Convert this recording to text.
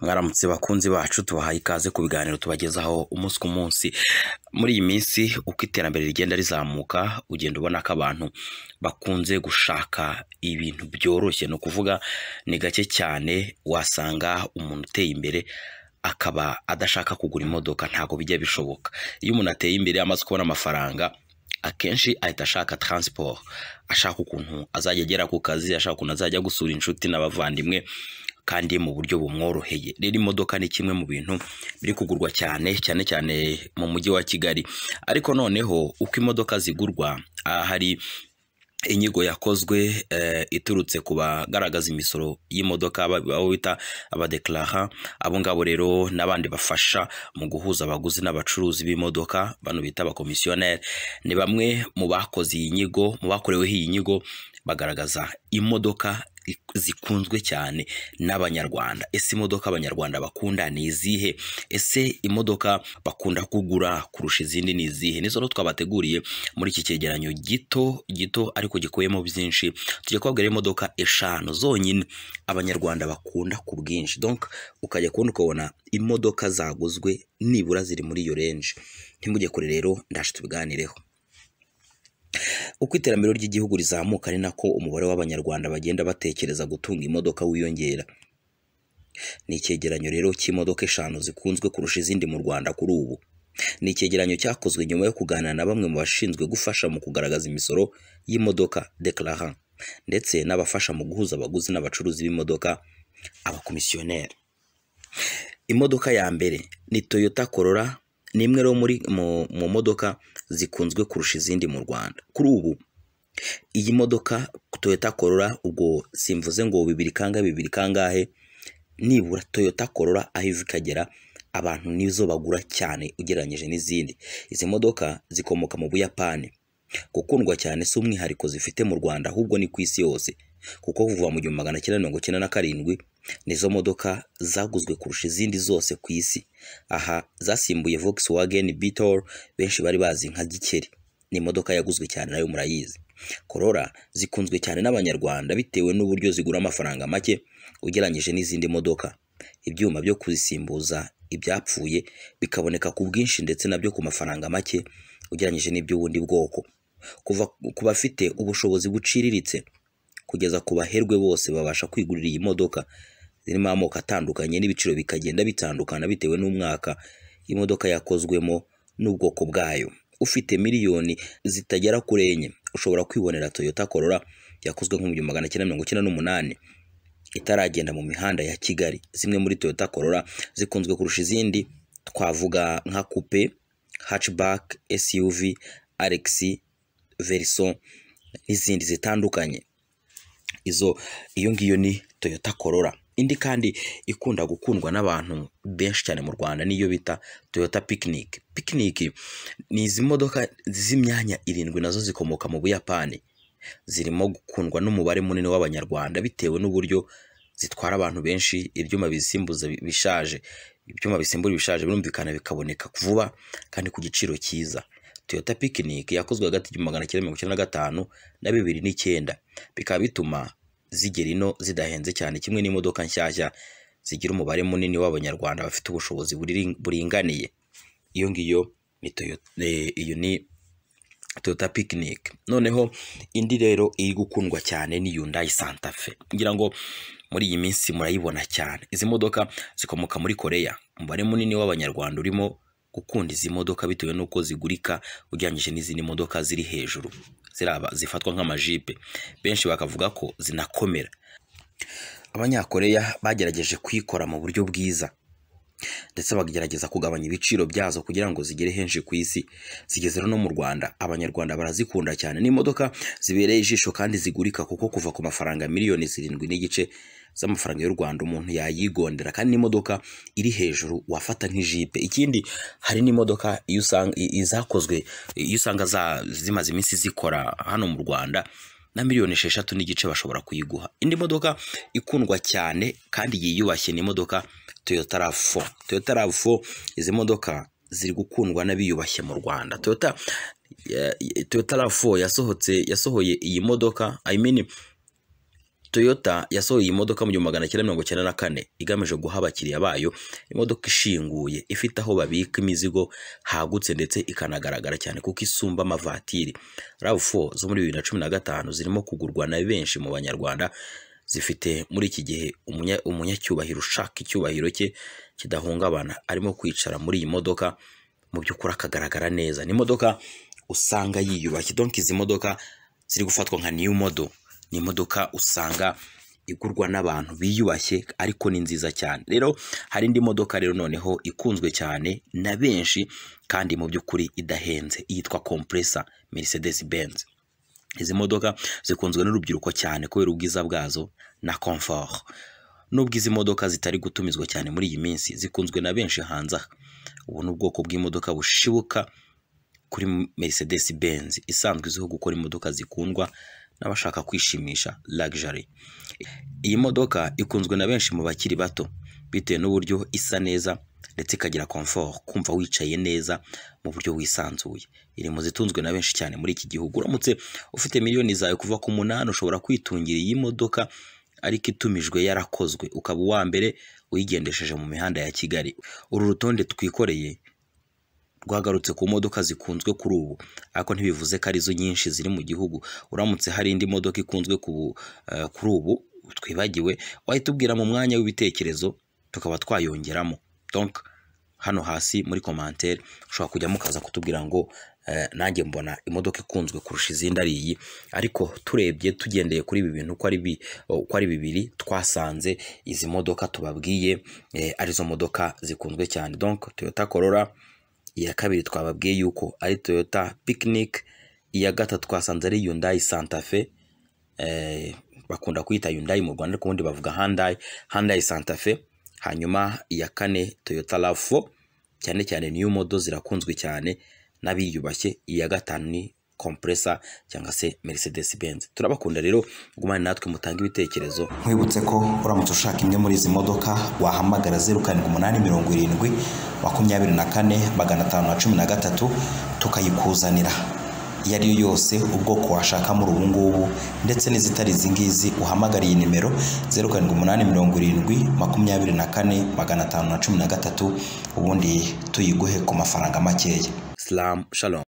mwaramutse bakunzi bacu tubahaye ikaze ku biganiro tubagezaho umunsi ku munsi muri iyi minsi uko iterambere rigenda rizamuka ugenda ubona ko abantu bakunze gushaka ibintu byoroshye ni ukuvuga ni gake cyane wasanga umuntu uteye imbere akaba adashaka kugura imodoka ntabwo bijya bishoboka iyo umuntu ateye imbere amaze kubona amafaranga akenshi ahita ashaka taransiporo ashaka ukuntu azajya agera ku kazi ashaka ukuntu azajya gusura inshuti n'abavandimwe kandi mu buryo bumworoheye rero imodoka ni kimwe mu bintu biri kugurwa cyane cyane cyane mu mujyi wa kigali ariko noneho uko imodoka zigurwa hari inyigo yakozwe eh, iturutse ku bagaragaza imisoro y'imodoka abo bita abadekaraha abo ngabo rero n'abandi bafasha mu guhuza abaguzi n'abacuruzi b'imodoka bano bita abakomisiyoneri ni bamwe mu bakoze iyi nyigo mu bakoreweho iyi nyigo bagaragaza imodoka zikunzwe cyane n'abanyarwanda ese imodoka abanyarwanda bakunda ni izihe ese imodoka bakunda kugura kurusha izindi ni izihe nizo rero twabateguriye muri iki cyegeranyo gito gito ariko gikubiyemo byinshi tujya kubabwira imodoka eshanu zonyine abanyarwanda bakunda ku bwinshi donc ukajya kubona ukabona imodoka zaguzwe nibura ziri muri iyo renje ntimujye kure rero ndaje tubiganireho Uko iterambere ry'igihugu rizamuka ari nako umubare w'Abanyarwanda bagenda batekereza gutunga imodoka wiyongera. Ni icyegeranyo rero cy'imodoka eshanu zikunzwe kurusha izindi mu Rwanda kuri ubu. Ni icyegeranyo cyakozwe nyuma yo kuganira na bamwe mu bashinzwe gufasha mu kugaragaza imisoro y'imodoka (declarants) ndetse n'abafasha mu guhuza abaguzi n'abacuruzi b'imodoka (abakomisiyoneri). Imodoka ya mbere ni Toyota Corolla ni imwe rero mu modoka zikunzwe kurusha izindi mu Rwanda kuri ubu iyi modoka toyota korora ubwo simvuze ngo bibiri kangahe bibiri kangahe nibura toyota korora aho iva ikagera abantu nizo bagura cyane ugereranyije n'izindi izi modoka zikomoka mu buyapani gukundwa cyane si umwihariko zifite mu rwanda ahubwo ni ku isi yose kuko kuva mu gihumbi magana cyenda mirongo icyenda na karindwi nizo modoka zaguzwe kurusha izindi zose ku isi aha zasimbuye Volkswagen Beetle benshi bari bazi nka gikeri ni imodoka yaguzwe cyane nayo murayizi korora zikunzwe cyane n'abanyarwanda bitewe n'uburyo zigura amafaranga make ugereranyije n'izindi modoka ibyuma byo kuzisimbuza ibyapfuye bikaboneka ku bwinshi ndetse nabyo ku mafaranga make ugereranyije n'iby'ubundi bwoko kuva ku bafite ubushobozi buciriritse kugeza ku baherwe bose babasha kwigurira iyi modoka zirimo amoko atandukanye n'ibiciro bikagenda bitandukana bitewe n'umwaka imodoka yakozwemo n'ubwoko bwayo ufite miliyoni zitagera kuri enye ushobora kwibonera toyota corolla yakozwe nko mu gihumbi magana cyenda mirongo icyenda n'umunani itaragenda mu mihanda ya kigali zimwe muri toyota corolla zikunzwe kurusha izindi twavuga nka coupe hatchback suv alex Verison n'izindi zitandukanye izo iyo ngiyo ni toyota corolla indi kandi ikunda gukundwa n'abantu benshi cyane mu Rwanda niyo bita toyota Picnic. pikiniki ni izi modoka z'imyanya irindwi nazo zikomoka mu Buyapani zirimo gukundwa n'umubare munini w'abanyarwanda bitewe n'uburyo zitwara abantu benshi ibyuma bisimbuza bishaje, ibyuma bisimbura ibishaje birumvikana bikaboneka vuba kandi ku giciro cyiza. Toyota Picnic yakozwe hagati y'igihumbi magana cyenda mirongo icyenda na gatanu na bibiri n'icyenda bikaba bituma zigera ino zidahenze cyane kimwe n'imodoka nshyashya zigira umubare munini w'abanyarwanda bafite ubushobozi buringaniye iyo ngiyo ni eh, iyo ni toyota pikinike noneho indi rero iri gukundwa cyane ni yundayi Fe ngira ngo muri iyi minsi murayibona cyane izi modoka zikomoka muri koreya umubare munini w'abanyarwanda urimo gukunda izi modoka bitewe n'uko zigurika ugereranyije n'izindi modoka ziri hejuru ziraba zifatwa nk'amajipe benshi bakavuga ko zinakomera abanyakoreya bagerageje kuyikora mu buryo bwiza ndetse bagerageza kugabanya ibiciro byazo kugira ngo zigere henshi ku isi zigeze no mu Rwanda abanyarwanda barazikunda cyane n'imodoka zibereye ijisho kandi zigurika kuko kuva ku mafaranga miliyoni zirindwi n'igice z'amafaranga y'u Rwanda umuntu yayigondera kandi n'imodoka iri hejuru wafata nk'ijipe ikindi hari n'imodoka iyo usanga iyo usanga zimaze iminsi zikora hano mu Rwanda na miliyoni esheshatu n'igice bashobora kuyiguha indi modoka ikundwa cyane kandi yiyubashye ni imodoka toyota rafo toyota rafo izi modoka ziri gukundwa n'abiyubashye mu rwanda toyota toyota rafo yasohotse yasohoye iyi modoka I mean Toyota yasohoye iyi modoka mu gihumbi magana cyenda mirongo icyenda na kane igamije guha abakiriya bayo imodoka ishinguye ifite aho babika imizigo hagutse ndetse ikanagaragara cyane kuko isumba amavatiri RAV4 zo muri bibiri na cumi na gatanu zirimo kugurwa na benshi mu banyarwanda zifite muri iki gihe umunyacyubahiro ushaka icyubahiro cye kidahungabana arimo kwicara muri iyi modoka mu by'ukuri akagaragara neza ni imodoka usanga yiyubashye donke izi modoka ziri gufatwa nka new modoka ni imodoka usanga igurwa n'abantu biyubashye ariko ni nziza cyane rero hari indi modoka rero noneho ikunzwe cyane na benshi kandi mu by'ukuri idahenze yitwa compressor Mercedes Benz izi modoka zikunzwe n'urubyiruko cyane kubera ubwiza bwazo na comfort nubwo izi modoka zitari gutumizwa cyane muri iyi minsi zikunzwe na benshi hanze aha ubu ni ubwoko bw'imodoka bushibuka kuri Mercedes Benz isanzwe izwiho gukora imodoka zikundwa n'abashaka kwishimisha luxury iyi modoka ikunzwe na benshi mu bakiri bato bitewe n'uburyo isa neza ndetse ikagira komfort kumva wicaye neza mu buryo wisanzuye iri mu zitunzwe na benshi cyane muri iki gihugu uramutse ufite miliyoni zawe kuva ku munani ushobora kwitungira iyi modoka ariko itumijwe yarakozwe ukaba uwa mbere uyigendesheje mu mihanda ya kigali uru rutonde twikoreye rwagarutse ku modoka zikunzwe kuri ubu ariko ntibivuze ko arizo nyinshi ziri mu gihugu uramutse hari indi modoka ikunzwe eh, kuri ubu twibagiwe wahita ubwira mu mwanya w'ibitekerezo tukaba twayongeramo donka hano hasi muri komantere ushobora kujya mukaza kutubwira ngo eh, nanjye mbona imodoka ikunzwe kurusha izindi ari iyi ariko turebye tugendeye kuri ibi bintu uko ari bibiri twasanze izi modoka tubabwiye eh, arizo modoka zikunzwe cyane donka toyota korora iya kabiri twababwiye yuko ari toyota picnic iya gatatu twasanze ari yundayi Fe eh, bakunda kwita yundayi mu rwanda ariko ubundi bavuga handayi handayi Fe hanyuma iya kane toyota rafo cyane cyane niyo modo zirakunzwe cyane n'abiyubashye iya gatanu ni komperesa cyangwa se merisedesi benzi turabakunda rero gumane natwe mutange ibitekerezo nkwibutse ko uramutse ushaka imwe muri izi modoka wahamagara zeru karindwi umunani mirongo irindwi makumyabiri na kane magana atanu na cumi na gatatu tukayikuzanira iyo ari yo yose ubwoko washakamo ubu ngubu ndetse n'izitari izi ngizi uhamagara iyi nimero zeru karindwi umunani mirongo irindwi makumyabiri na kane magana atanu na cumi na gatatu ubundi tuyiguhe ku mafaranga makeya shalom